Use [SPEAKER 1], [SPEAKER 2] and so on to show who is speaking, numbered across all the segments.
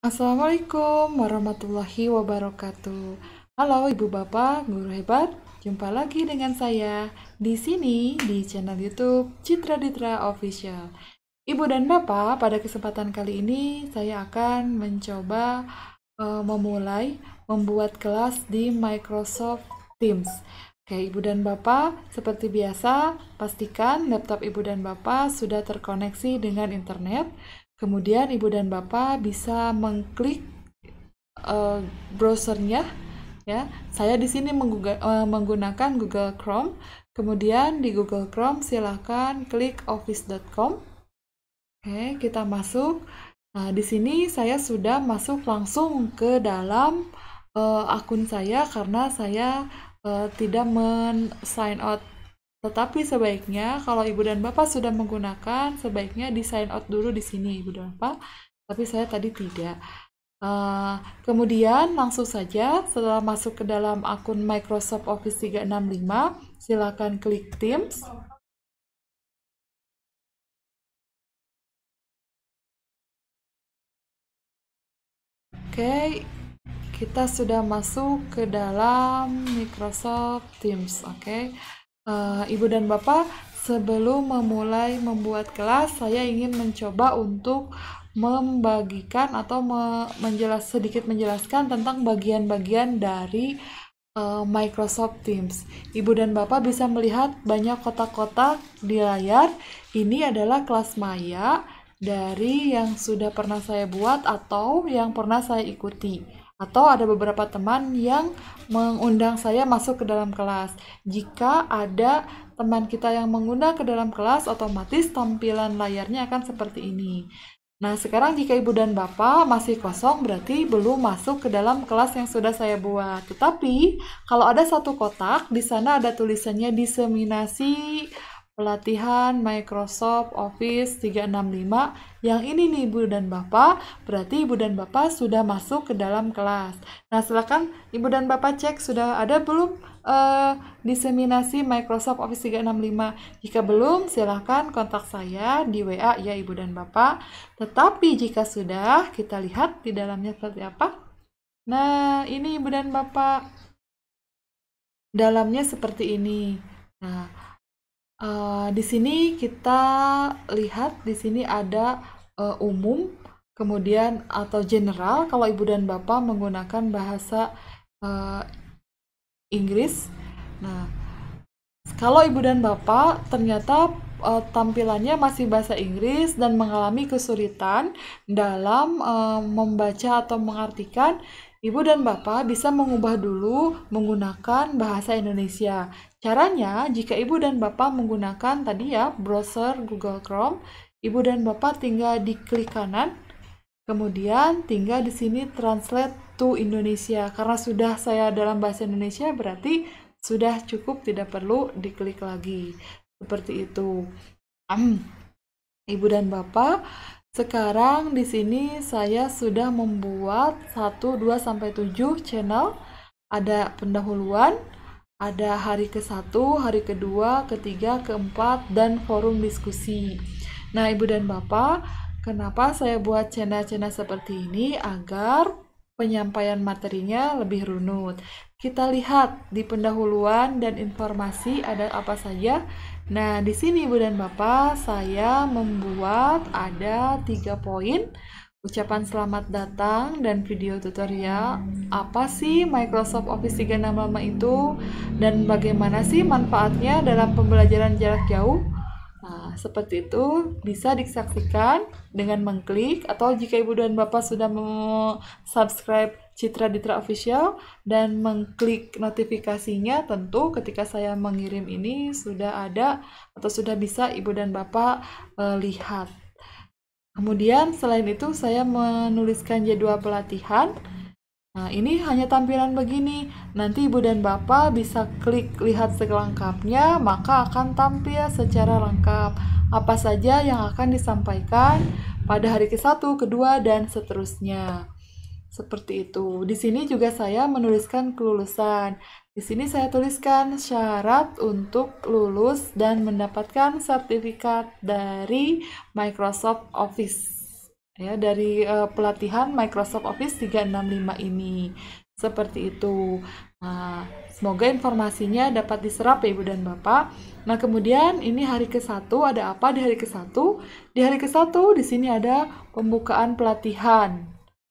[SPEAKER 1] Assalamualaikum warahmatullahi wabarakatuh. Halo Ibu Bapak, guru hebat. Jumpa lagi dengan saya di sini di channel YouTube Citra Ditra Official. Ibu dan Bapak, pada kesempatan kali ini saya akan mencoba uh, memulai membuat kelas di Microsoft Teams. Oke, Ibu dan Bapak, seperti biasa, pastikan laptop Ibu dan Bapak sudah terkoneksi dengan internet. Kemudian ibu dan bapak bisa mengklik uh, browsernya ya. Saya di sini uh, menggunakan Google Chrome. Kemudian di Google Chrome silahkan klik office.com. Oke, kita masuk. Nah, di sini saya sudah masuk langsung ke dalam uh, akun saya karena saya uh, tidak men sign out tetapi sebaiknya kalau ibu dan bapak sudah menggunakan, sebaiknya di sign out dulu di sini ibu dan bapak. Tapi saya tadi tidak. Uh, kemudian langsung saja setelah masuk ke dalam akun Microsoft Office 365, silakan klik Teams. Oke, okay, kita sudah masuk ke dalam Microsoft Teams. Oke. Okay uh, ibu dan bapak sebelum memulai membuat kelas saya ingin mencoba untuk membagikan atau me menjelas sedikit menjelaskan tentang bagian-bagian dari eh, Microsoft Teams. Ibu dan Bapak bisa melihat banyak kotak-kotak di layar. Ini adalah kelas maya dari yang sudah pernah saya buat atau yang pernah saya ikuti atau ada beberapa teman yang mengundang saya masuk ke dalam kelas. Jika ada teman kita yang mengundang ke dalam kelas, otomatis tampilan layarnya akan seperti ini. Nah, sekarang jika ibu dan bapak masih kosong, berarti belum masuk ke dalam kelas yang sudah saya buat. Tetapi, kalau ada satu kotak, di sana ada tulisannya diseminasi pelatihan Microsoft Office 365 yang ini nih Ibu dan Bapak, berarti Ibu dan Bapak sudah masuk ke dalam kelas. Nah, silakan Ibu dan Bapak cek sudah ada belum uh, diseminasi Microsoft Office 365. Jika belum, silakan kontak saya di WA ya Ibu dan Bapak. Tetapi jika sudah, kita lihat di dalamnya seperti apa. Nah, ini Ibu dan Bapak. Dalamnya seperti ini. Nah, Uh, di sini kita lihat di sini ada uh, umum, kemudian atau general kalau ibu dan bapak menggunakan bahasa uh, Inggris. Nah, kalau ibu dan bapak ternyata uh, tampilannya masih bahasa Inggris dan mengalami kesulitan dalam uh, membaca atau mengartikan Ibu dan Bapak bisa mengubah dulu menggunakan bahasa Indonesia. Caranya, jika Ibu dan Bapak menggunakan tadi ya browser Google Chrome, Ibu dan Bapak tinggal di klik kanan, kemudian tinggal di sini translate to Indonesia. Karena sudah saya dalam bahasa Indonesia, berarti sudah cukup tidak perlu diklik lagi. Seperti itu. Hmm. Ibu dan Bapak sekarang di sini saya sudah membuat 1, 2, sampai 7 channel. Ada pendahuluan, ada hari ke-1, hari ke-2, ke-3, ke-4, dan forum diskusi. Nah, Ibu dan Bapak, kenapa saya buat channel-channel seperti ini? Agar penyampaian materinya lebih runut. Kita lihat di pendahuluan dan informasi ada apa saja. Nah, di sini Ibu dan Bapak, saya membuat ada tiga poin ucapan selamat datang dan video tutorial apa sih Microsoft Office 365 itu dan bagaimana sih manfaatnya dalam pembelajaran jarak jauh Nah, seperti itu bisa disaksikan dengan mengklik atau jika Ibu dan Bapak sudah subscribe Citra Ditra Official dan mengklik notifikasinya tentu ketika saya mengirim ini sudah ada atau sudah bisa Ibu dan Bapak e, lihat. Kemudian selain itu saya menuliskan jadwal pelatihan Nah, ini hanya tampilan begini. Nanti Ibu dan Bapak bisa klik lihat selengkapnya, maka akan tampil secara lengkap apa saja yang akan disampaikan pada hari ke-1, kedua, dan seterusnya. Seperti itu. Di sini juga saya menuliskan kelulusan. Di sini saya tuliskan syarat untuk lulus dan mendapatkan sertifikat dari Microsoft Office ya dari uh, pelatihan Microsoft Office 365 ini. Seperti itu. Nah, semoga informasinya dapat diserap ya Ibu dan Bapak. Nah, kemudian ini hari ke satu ada apa di hari ke satu Di hari ke satu di sini ada pembukaan pelatihan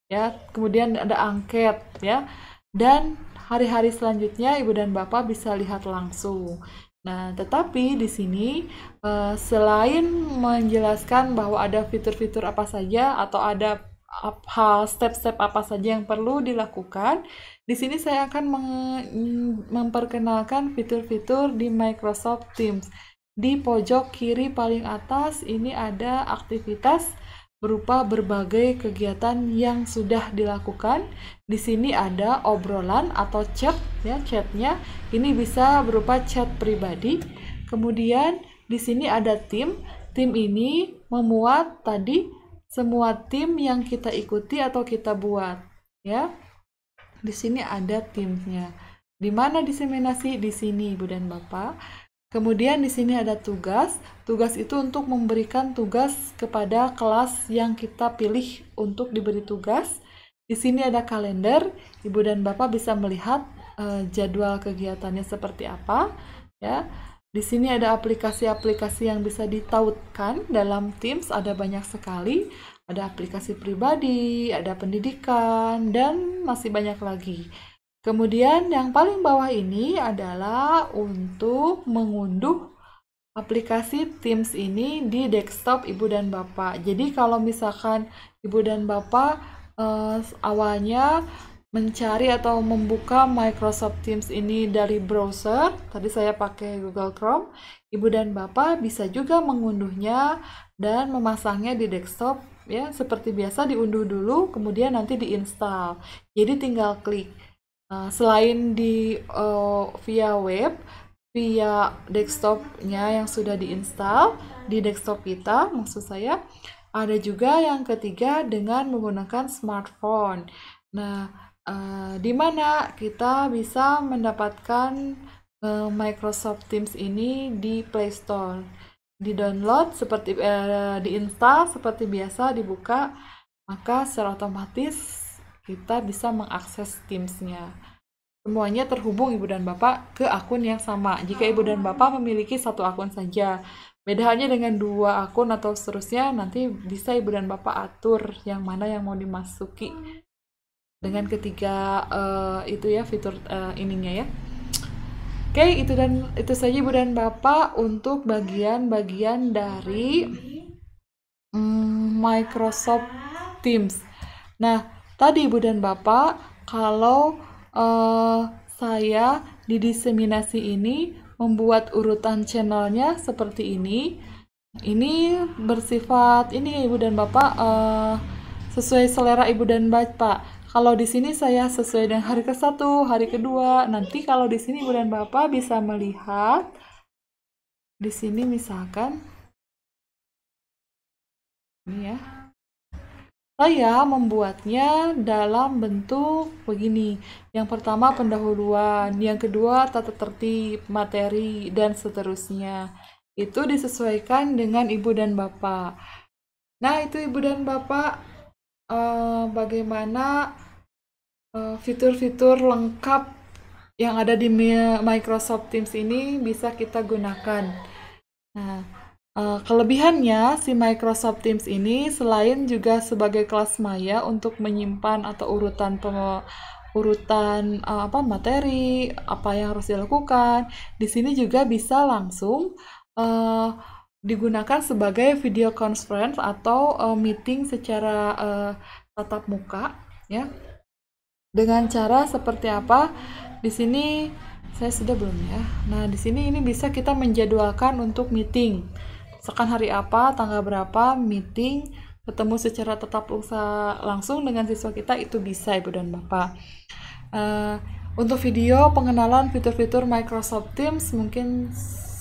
[SPEAKER 1] ya. Kemudian ada angket ya. Dan hari-hari selanjutnya Ibu dan Bapak bisa lihat langsung. Nah, tetapi di sini eh, selain menjelaskan bahwa ada fitur-fitur apa saja atau ada hal step-step apa saja yang perlu dilakukan, di sini saya akan memperkenalkan fitur-fitur di Microsoft Teams. Di pojok kiri paling atas ini ada aktivitas berupa berbagai kegiatan yang sudah dilakukan. Di sini ada obrolan atau chat ya, chatnya ini bisa berupa chat pribadi. Kemudian di sini ada tim. Tim ini memuat tadi semua tim yang kita ikuti atau kita buat ya. Di sini ada timnya. Di mana diseminasi? Di sini, Ibu dan Bapak. Kemudian di sini ada tugas. Tugas itu untuk memberikan tugas kepada kelas yang kita pilih untuk diberi tugas. Di sini ada kalender. Ibu dan Bapak bisa melihat uh, jadwal kegiatannya seperti apa, ya. Di sini ada aplikasi-aplikasi yang bisa ditautkan dalam Teams ada banyak sekali. Ada aplikasi pribadi, ada pendidikan dan masih banyak lagi. Kemudian yang paling bawah ini adalah untuk mengunduh aplikasi Teams ini di desktop ibu dan bapak. Jadi kalau misalkan ibu dan bapak eh, awalnya mencari atau membuka Microsoft Teams ini dari browser, tadi saya pakai Google Chrome, ibu dan bapak bisa juga mengunduhnya dan memasangnya di desktop ya seperti biasa diunduh dulu kemudian nanti diinstal. Jadi tinggal klik. Eh, selain di uh, via web, via desktopnya yang sudah diinstal di desktop kita, maksud saya, ada juga yang ketiga dengan menggunakan smartphone. Nah, uh, di mana kita bisa mendapatkan uh, Microsoft Teams ini di Play Store. Di download seperti uh, diinstal seperti biasa dibuka, maka secara otomatis kita bisa mengakses Teams-nya. Semuanya terhubung Ibu dan Bapak ke akun yang sama. Jika Ibu dan Bapak oh. memiliki satu akun saja, beda hanya dengan dua akun atau seterusnya, nanti bisa Ibu dan Bapak atur yang mana yang mau dimasuki dengan ketiga uh, itu ya fitur uh, ininya ya. Oke, okay, itu dan itu saja Ibu dan Bapak untuk bagian-bagian dari mm, Microsoft Teams. Nah, Tadi Ibu dan Bapak, kalau uh, saya di diseminasi ini membuat urutan channelnya seperti ini. Ini bersifat ini Ibu dan Bapak uh, sesuai selera Ibu dan Bapak. Kalau di sini saya sesuai dengan hari ke satu, hari kedua. Nanti kalau di sini Ibu dan Bapak bisa melihat di sini misalkan ini ya. Saya oh membuatnya dalam bentuk begini. Yang pertama pendahuluan, yang kedua tata tertib, materi, dan seterusnya. Itu disesuaikan dengan ibu dan bapak. Nah, itu ibu dan bapak eh, bagaimana eh, fitur-fitur eh, lengkap yang ada di Microsoft Teams ini bisa kita gunakan. Nah, Eh, kelebihannya, si Microsoft Teams ini selain juga sebagai kelas maya untuk menyimpan atau urutan urutan eh, apa materi, apa yang harus dilakukan, di sini juga bisa langsung uh, digunakan sebagai video conference atau uh, meeting secara uh, tatap muka, ya. Dengan cara seperti apa? Di sini saya sudah belum ya. Nah, di sini ini bisa kita menjadwalkan untuk meeting tekan hari apa, tanggal berapa, meeting, ketemu secara tetap langsung dengan siswa kita itu bisa Ibu dan Bapak. Uh, untuk video pengenalan fitur-fitur Microsoft Teams mungkin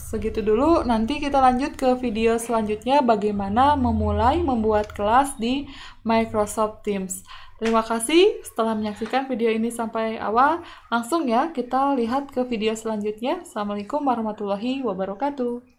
[SPEAKER 1] segitu dulu. Nanti kita lanjut ke video selanjutnya bagaimana memulai membuat kelas di Microsoft Teams. Terima kasih setelah menyaksikan video ini sampai awal. Langsung ya kita lihat ke video selanjutnya. Assalamualaikum warahmatullahi wabarakatuh.